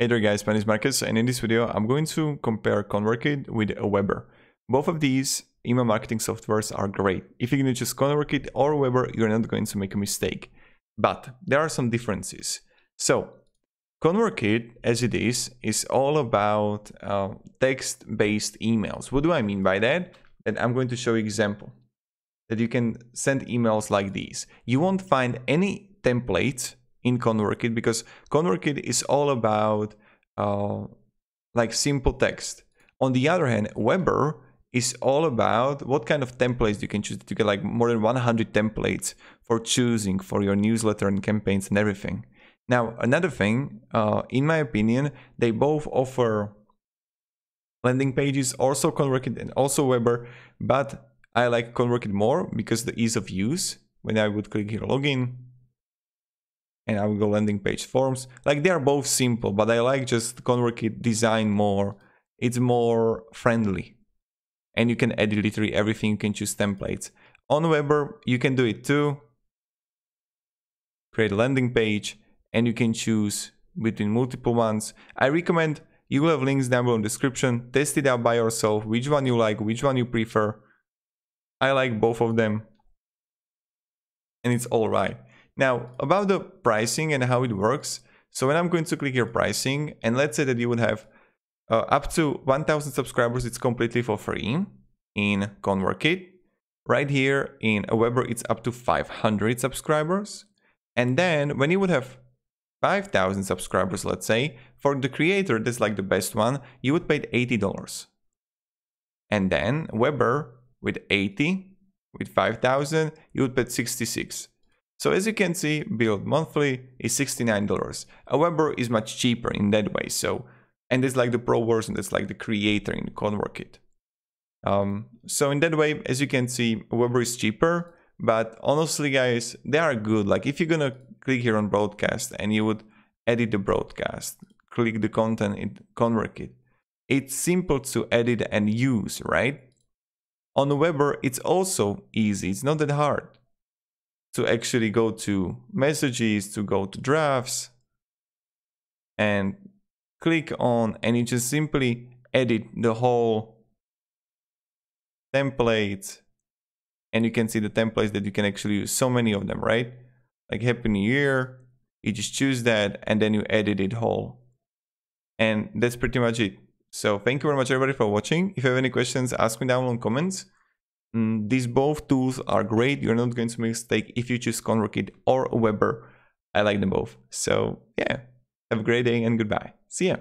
Hey there guys, my name is Marcus and in this video I'm going to compare ConvertKit with Weber. Both of these email marketing softwares are great. If you're going to choose ConvertKit or Weber, you're not going to make a mistake. But there are some differences. So ConvertKit as it is, is all about uh, text-based emails. What do I mean by that? And I'm going to show you example that you can send emails like these. You won't find any templates in ConvertKit because ConvertKit is all about uh, like simple text. On the other hand, Weber is all about what kind of templates you can choose. You get like more than 100 templates for choosing for your newsletter and campaigns and everything. Now, another thing, uh, in my opinion, they both offer landing pages, also ConvertKit and also Weber, but I like ConvertKit more because the ease of use. When I would click here login, and I will go landing page forms. Like they are both simple, but I like just ConvertKit design more. It's more friendly. And you can edit literally everything, you can choose templates. On Weber, you can do it too. Create a landing page and you can choose between multiple ones. I recommend you will have links down below in the description. Test it out by yourself, which one you like, which one you prefer. I like both of them. And it's all right. Now, about the pricing and how it works. So when I'm going to click here pricing, and let's say that you would have uh, up to 1000 subscribers, it's completely for free in ConvertKit. Right here in Weber, it's up to 500 subscribers. And then when you would have 5000 subscribers, let's say, for the creator, that's like the best one, you would pay $80. And then Weber with 80, with 5000, you would pay 66. So as you can see, build monthly is $69. A Weber is much cheaper in that way. So, and it's like the pro version, It's like the creator in ConvertKit. Um, so in that way, as you can see, Weber is cheaper, but honestly guys, they are good. Like if you're gonna click here on broadcast and you would edit the broadcast, click the content in ConvertKit, it's simple to edit and use, right? On Weber, it's also easy. It's not that hard to actually go to messages, to go to drafts and click on and you just simply edit the whole template and you can see the templates that you can actually use so many of them right like happy new year you just choose that and then you edit it whole and that's pretty much it so thank you very much everybody for watching if you have any questions ask me down in comments Mm, these both tools are great. You're not going to make mistake if you choose ConvertKit or Weber. I like them both. So yeah, have a great day and goodbye. See ya.